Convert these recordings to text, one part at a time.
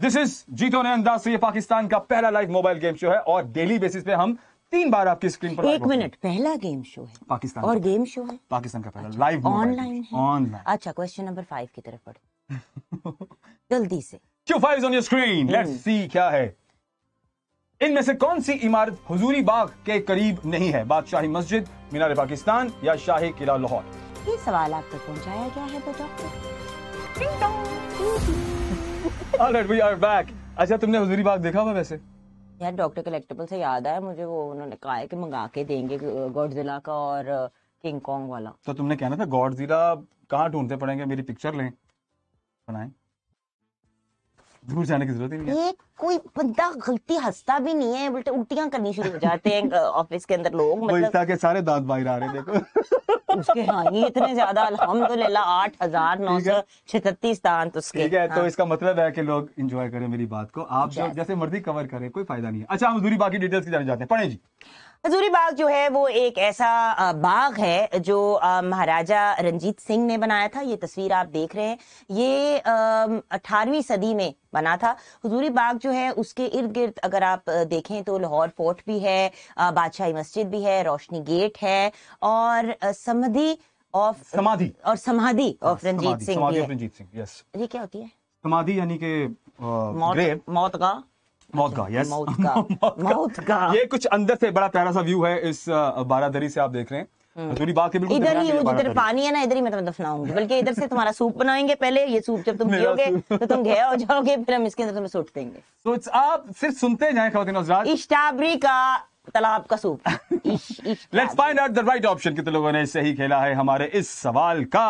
This is जीतो ने अंदाज से ये पाकिस्तान का पहला लाइव मोबाइल गेम शो है और डेली बेसिस पे हम तीन बार आपकी स्क्रीन पर एक मिनट पहला गेम शो है पाकिस्तान और गेम शो है पाकिस्तान का पहला लाइव ऑनलाइन ऑनलाइन अच्छा क्वेश्चन नंबर फाइव की तरफ पढ़ो जल्दी से क्यों five on your screen let's see क्या है इनमें से कौन सी इमारत हुजूरी बाग के करीब नहीं है बादशाही मस्जिद मीनार पाकिस्तान या शाही किला लाहौर ये सवाल आप तक पहुंचाया गया है डॉक्टर अच्छा तुमने हुजूरी बाग देखा हुआ वैसे यार डॉक्टर कलेक्टेबल से याद आया मुझे वो उन्होंने कहा है कि मंगा के देंगे गॉडजिला का और किंग कॉन्ग वाला तो तुमने कहना था गॉडजिला कहाँ ढूंढते पड़ेंगे मेरी पिक्चर लें बनाएं दूर जाने की जरूरत ही नहीं है ये कोई बंदा गलती हंसता भी नहीं है उल्टे उल्टियां करनी शुरू हो जाते हैं ऑफिस के अंदर लोग मतलब के सारे दांत बाहर आ रहे हैं देखो उसके हाँ ये इतने ज्यादा अल्हम्दुलिल्लाह आठ हजार नौ सौ छत्तीस दांत उसके ठीक है तो हाँ। तो इसका मतलब है कि लोग इंजॉय करें मेरी बात को आप जो जैसे मर्जी कवर करें कोई फायदा नहीं है अच्छा हम दूरी बाकी डिटेल्स की जाने जाते हैं पढ़े जी हजूरी बाग जो है वो एक ऐसा बाग है जो महाराजा रंजीत सिंह ने बनाया था ये तस्वीर आप देख रहे हैं ये अठारहवीं सदी में बना था हजूरी बाग जो है उसके इर्द गिर्द अगर आप देखें तो लाहौर फोर्ट भी है बादशाही मस्जिद भी है रोशनी गेट है और समाधि ऑफ समाधि और समाधि हाँ, ऑफ रंजीत सिंह रंजीत सिंह ये क्या होती है समाधि यानी के मौत, मौत का मौत का यस मौत का ये कुछ अंदर से बड़ा प्यारा सा व्यू है इस बारादरी से आप देख रहे हैं हम्म। इधर ही जिधर पानी है ना इधर ही मैं तुम्हें दफनाऊंगी बल्कि इधर से तुम्हारा सूप बनाएंगे पहले ये सूप जब तुम पियोगे तो तुम घे हो जाओगे फिर हम इसके अंदर तुम्हें सूट देंगे तो आप सिर्फ सुनते जाए खातिन इश्टाबरी का तालाब का soup let's find out the right option कितने लोगों ने सही खेला है हमारे इस सवाल का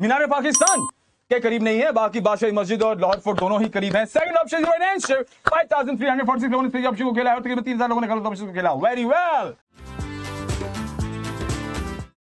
मीनार पाकिस्तान के करीब नहीं है बाकी बादशाह मस्जिद और लाहौर फोर्ट दोनों ही करीब है second option five thousand three hundred forty six लोगों ने ऑप्शन को खेला है तीन हजार लोगों ने को खेला वेरी वेल